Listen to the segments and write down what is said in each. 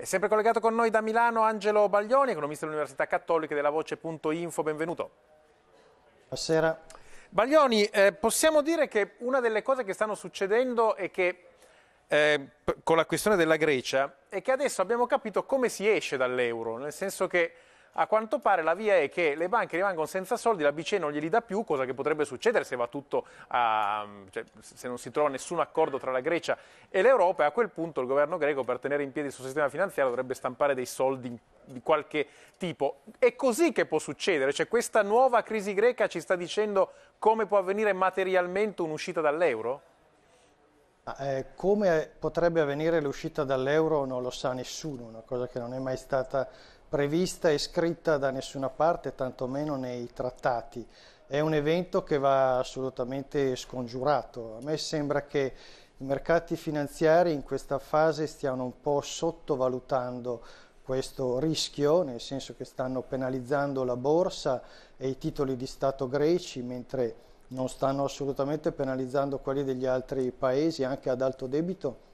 È sempre collegato con noi da Milano Angelo Baglioni, economista dell'Università Cattolica della Voce.info, benvenuto. Buonasera. Baglioni, eh, possiamo dire che una delle cose che stanno succedendo è che eh, con la questione della Grecia è che adesso abbiamo capito come si esce dall'euro, nel senso che a quanto pare la via è che le banche rimangono senza soldi, la BCE non glieli dà più, cosa che potrebbe succedere se, tutto, uh, cioè, se non si trova nessun accordo tra la Grecia e l'Europa e a quel punto il governo greco per tenere in piedi il suo sistema finanziario dovrebbe stampare dei soldi di qualche tipo. È così che può succedere, cioè questa nuova crisi greca ci sta dicendo come può avvenire materialmente un'uscita dall'euro? Eh, come potrebbe avvenire l'uscita dall'euro non lo sa nessuno, una cosa che non è mai stata prevista e scritta da nessuna parte, tantomeno nei trattati. È un evento che va assolutamente scongiurato. A me sembra che i mercati finanziari in questa fase stiano un po' sottovalutando questo rischio, nel senso che stanno penalizzando la borsa e i titoli di Stato greci, mentre non stanno assolutamente penalizzando quelli degli altri paesi, anche ad alto debito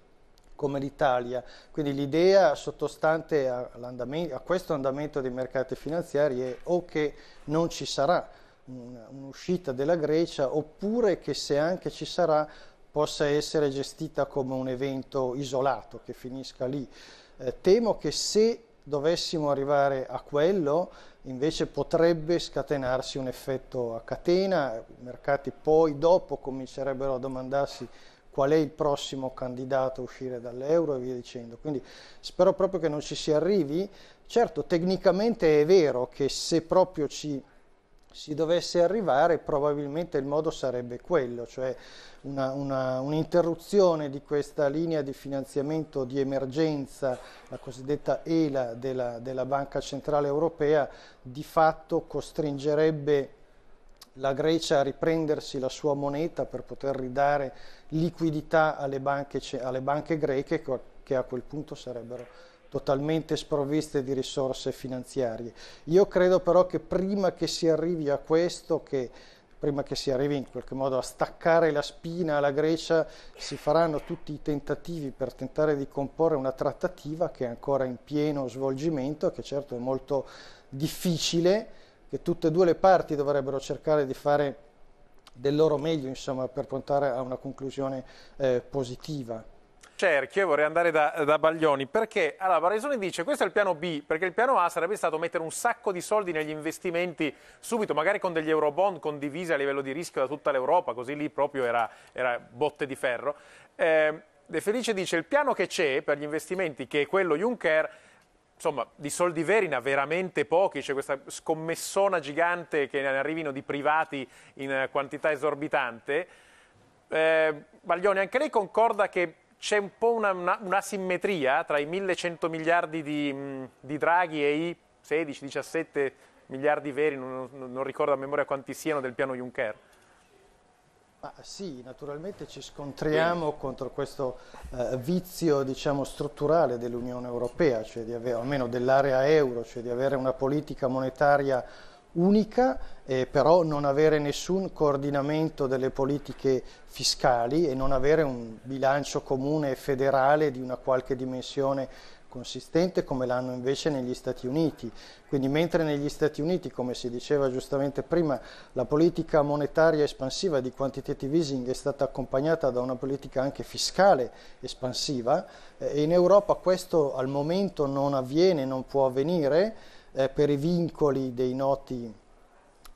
come l'Italia. Quindi l'idea sottostante a, a questo andamento dei mercati finanziari è o che non ci sarà un'uscita della Grecia oppure che se anche ci sarà possa essere gestita come un evento isolato che finisca lì. Eh, temo che se dovessimo arrivare a quello, invece potrebbe scatenarsi un effetto a catena, i mercati poi dopo comincerebbero a domandarsi qual è il prossimo candidato a uscire dall'euro e via dicendo. Quindi spero proprio che non ci si arrivi. Certo, tecnicamente è vero che se proprio ci si dovesse arrivare, probabilmente il modo sarebbe quello, cioè un'interruzione di questa linea di finanziamento di emergenza, la cosiddetta ELA della, della Banca Centrale Europea, di fatto costringerebbe la Grecia a riprendersi la sua moneta per poter ridare liquidità alle banche, alle banche greche che a quel punto sarebbero totalmente sprovviste di risorse finanziarie. Io credo però che prima che si arrivi a questo, che prima che si arrivi in qualche modo a staccare la spina alla Grecia, si faranno tutti i tentativi per tentare di comporre una trattativa che è ancora in pieno svolgimento, che certo è molto difficile, che tutte e due le parti dovrebbero cercare di fare del loro meglio insomma, per puntare a una conclusione eh, positiva. Cerchio, io vorrei andare da, da Baglioni perché allora Barresoni dice questo è il piano B perché il piano A sarebbe stato mettere un sacco di soldi negli investimenti subito magari con degli euro bond condivisi a livello di rischio da tutta l'Europa così lì proprio era, era botte di ferro eh, De Felice dice il piano che c'è per gli investimenti che è quello Juncker insomma, di soldi veri ne ha veramente pochi, c'è questa scommessona gigante che ne arrivino di privati in eh, quantità esorbitante. Eh, Baglioni, anche lei concorda che c'è un po' un'asimmetria una, una tra i 1100 miliardi di, mm, di Draghi e i 16-17 miliardi veri, non, non ricordo a memoria quanti siano, del piano Juncker? Ma sì, naturalmente ci scontriamo contro questo eh, vizio diciamo, strutturale dell'Unione Europea, cioè avere, almeno dell'area euro, cioè di avere una politica monetaria unica, eh, però non avere nessun coordinamento delle politiche fiscali e non avere un bilancio comune e federale di una qualche dimensione consistente come l'hanno invece negli Stati Uniti. Quindi mentre negli Stati Uniti, come si diceva giustamente prima, la politica monetaria espansiva di quantitative easing è stata accompagnata da una politica anche fiscale espansiva, eh, in Europa questo al momento non avviene, non può avvenire eh, per i vincoli dei noti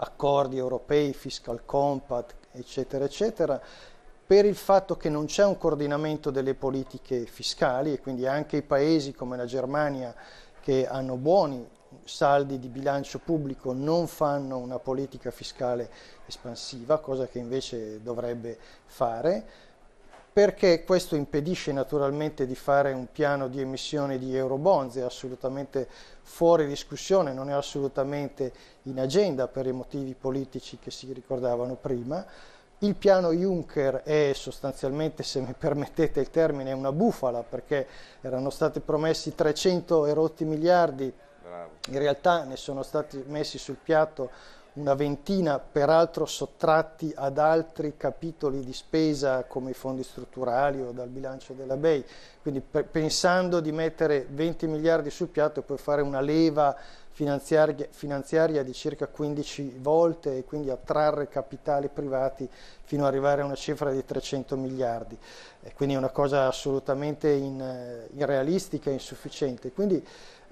accordi europei, fiscal compact, eccetera, eccetera, per il fatto che non c'è un coordinamento delle politiche fiscali e quindi anche i paesi come la Germania che hanno buoni saldi di bilancio pubblico non fanno una politica fiscale espansiva, cosa che invece dovrebbe fare perché questo impedisce naturalmente di fare un piano di emissione di Eurobonds, è assolutamente fuori discussione, non è assolutamente in agenda per i motivi politici che si ricordavano prima. Il piano Juncker è sostanzialmente, se mi permettete il termine, una bufala perché erano stati promessi 300 erotti miliardi, Bravo. in realtà ne sono stati messi sul piatto una ventina peraltro sottratti ad altri capitoli di spesa come i fondi strutturali o dal bilancio della BEI, quindi pensando di mettere 20 miliardi sul piatto e poi fare una leva finanziaria, finanziaria di circa 15 volte e quindi attrarre capitali privati fino ad arrivare a una cifra di 300 miliardi, e quindi è una cosa assolutamente in, eh, irrealistica e insufficiente. Quindi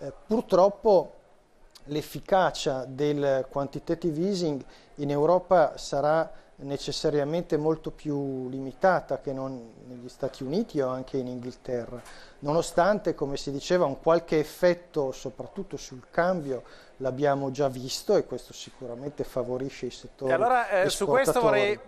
eh, purtroppo l'efficacia del quantitative easing in Europa sarà necessariamente molto più limitata che negli Stati Uniti o anche in Inghilterra, nonostante, come si diceva, un qualche effetto soprattutto sul cambio l'abbiamo già visto e questo sicuramente favorisce i settori. E allora eh, su questo vorrei